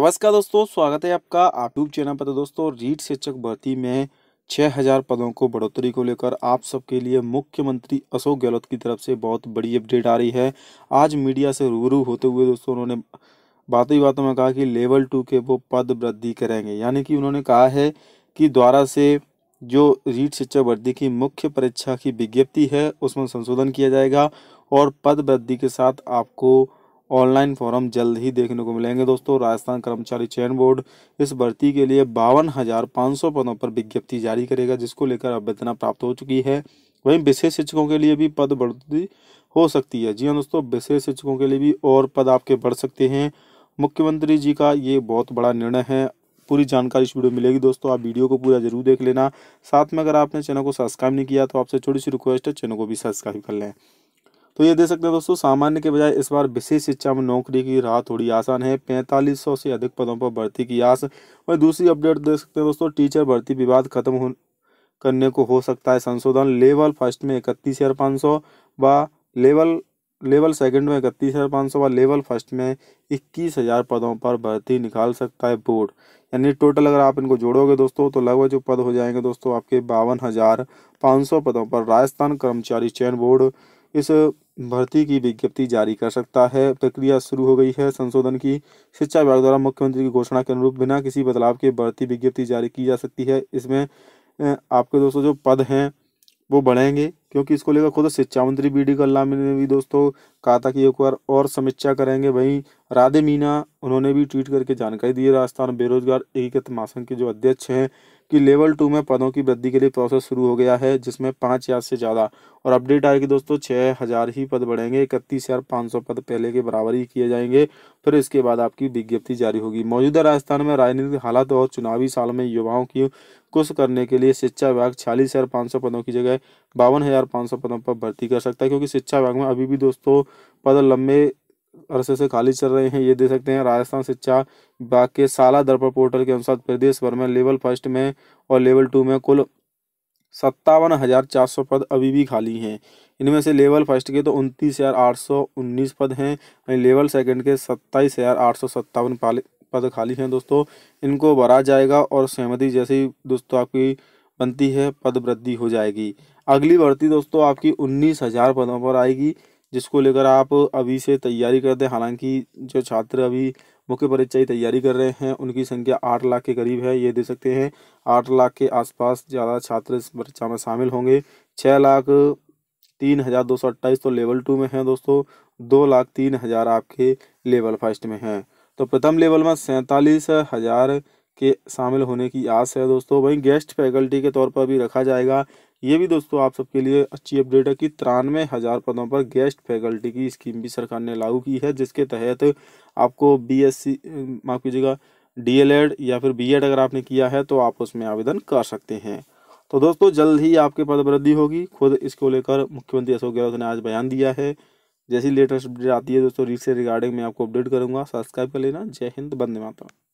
नमस्कार दोस्तों स्वागत है आपका यूट्यूब चैनल पर तो दोस्तों रीट शिक्षक भर्ती में छः हज़ार पदों को बढ़ोतरी को लेकर आप सबके लिए मुख्यमंत्री अशोक गहलोत की तरफ से बहुत बड़ी अपडेट आ रही है आज मीडिया से रूबरू होते हुए दोस्तों उन्होंने बातों ही बातों में कहा कि लेवल टू के वो पद वृद्धि करेंगे यानी कि उन्होंने कहा है कि द्वारा से जो रीट शिक्षक भर्ती की मुख्य परीक्षा की विज्ञप्ति है उसमें संशोधन किया जाएगा और पद वृद्धि के साथ आपको ऑनलाइन फॉर्म जल्द ही देखने को मिलेंगे दोस्तों राजस्थान कर्मचारी चयन बोर्ड इस भर्ती के लिए बावन हजार पाँच सौ पदों पर विज्ञप्ति जारी करेगा जिसको लेकर अभ्यर्थना प्राप्त हो चुकी है वहीं विशेष शिक्षकों के लिए भी पद बढ़ोतरी हो सकती है जी हाँ दोस्तों विशेष शिक्षकों के लिए भी और पद आपके बढ़ सकते हैं मुख्यमंत्री जी का ये बहुत बड़ा निर्णय है पूरी जानकारी इस वीडियो मिलेगी दोस्तों आप वीडियो को पूरा जरूर देख लेना साथ में अगर आपने चैनल को सब्सक्राइब नहीं किया तो आपसे छोटी सी रिक्वेस्ट है चैनल को भी सब्सक्राइब कर लें तो ये दे सकते हैं दोस्तों सामान्य के बजाय इस बार विशेष शिक्षा में नौकरी की राह थोड़ी आसान है पैंतालीस सौ से अधिक पदों पर भर्ती की आस वही दूसरी अपडेट दे सकते हैं दोस्तों टीचर भर्ती विवाद खत्म हो करने को हो सकता है संशोधन लेवल फर्स्ट में इकतीस हज़ार पाँच सौ व लेवल लेवल सेकंड में इकतीस हज़ार पाँच सौ व लेवल फर्स्ट में इक्कीस हज़ार पदों पर भर्ती निकाल सकता है बोर्ड यानी टोटल अगर आप इनको जोड़ोगे दोस्तों तो लगभग जो पद हो जाएंगे दोस्तों आपके बावन हज़ार पाँच सौ पदों पर राजस्थान कर्मचारी चयन बोर्ड इस भर्ती की विज्ञप्ति जारी कर सकता है प्रक्रिया शुरू हो गई है संशोधन की शिक्षा विभाग द्वारा मुख्यमंत्री की घोषणा के अनुरूप बिना किसी बदलाव के भर्ती विज्ञप्ति जारी की जा सकती है इसमें आपके दोस्तों जो पद हैं वो बढ़ेंगे क्योंकि इसको लेकर खुद शिक्षा मंत्री बी डी कल्ला ने भी दोस्तों कहा था कि एक बार और समीक्षा करेंगे वहीं राधे मीना उन्होंने भी ट्वीट करके जानकारी दी राजस्थान बेरोजगार एकीकृत महासंघ के जो अध्यक्ष हैं कि लेवल टू में पदों की वृद्धि के लिए प्रोसेस शुरू हो गया है जिसमें पाँच हज़ार से ज़्यादा और अपडेट आए कि दोस्तों छः हज़ार ही पद बढ़ेंगे इकतीस हज़ार पाँच सौ पद पहले के बराबर ही किए जाएंगे फिर इसके बाद आपकी विज्ञप्ति जारी होगी मौजूदा राजस्थान में राजनीतिक हालात और चुनावी साल में युवाओं की कुछ करने के लिए शिक्षा विभाग छियालीस हज़ार सौ पदों की जगह बावन हज़ार हज़ार पदों पर भर्ती कर सकता है क्योंकि शिक्षा विभाग में अभी भी दोस्तों पद लंबे अरसे से खाली चल रहे हैं ये देख सकते हैं राजस्थान शिक्षा विभाग के साला दर्पण पोर्टल के अनुसार प्रदेश भर में लेवल फर्स्ट में और लेवल टू में कुल सत्तावन हज़ार चार सौ पद अभी भी खाली हैं इनमें से लेवल फर्स्ट के तो उनतीस हज़ार आठ सौ उन्नीस पद हैं वहीं लेवल सेकंड के सत्ताईस हज़ार आठ सौ सत्तावन पद खाली हैं दोस्तों इनको भरा जाएगा और सहमति जैसे ही दोस्तों आपकी बनती है पद वृद्धि हो जाएगी अगली भर्ती दोस्तों आपकी उन्नीस हज़ार पदों पर आएगी जिसको लेकर आप अभी से तैयारी कर दें हालांकि जो छात्र अभी मुख्य परीक्षा की तैयारी कर रहे हैं उनकी संख्या आठ लाख के करीब है ये दे सकते हैं आठ लाख के आसपास ज़्यादा छात्र इस परीक्षा में शामिल होंगे छः लाख तीन हज़ार दो सौ अट्ठाईस तो लेवल टू में हैं दोस्तों दो लाख तीन हज़ार आपके लेवल फर्स्ट में हैं तो प्रथम लेवल में सैंतालीस हज़ार के शामिल होने की आस है दोस्तों वहीं गेस्ट फैकल्टी के तौर पर भी रखा जाएगा ये भी दोस्तों आप सबके लिए अच्छी अपडेट है कि तिरानवे हज़ार पदों पर गेस्ट फैकल्टी की स्कीम भी सरकार ने लागू की है जिसके तहत आपको बी एस सी माफ़ कीजिएगा डीएलएड या फिर बीएड अगर आपने किया है तो आप उसमें आवेदन कर सकते हैं तो दोस्तों जल्द ही आपके पद वृद्धि होगी खुद इसको लेकर मुख्यमंत्री अशोक गहलोत ने आज बयान दिया है जैसी लेटेस्ट अपडेट आती है दोस्तों रील से रिगार्डिंग मैं आपको अपडेट करूँगा सब्सक्राइब कर लेना जय हिंद बंदे माता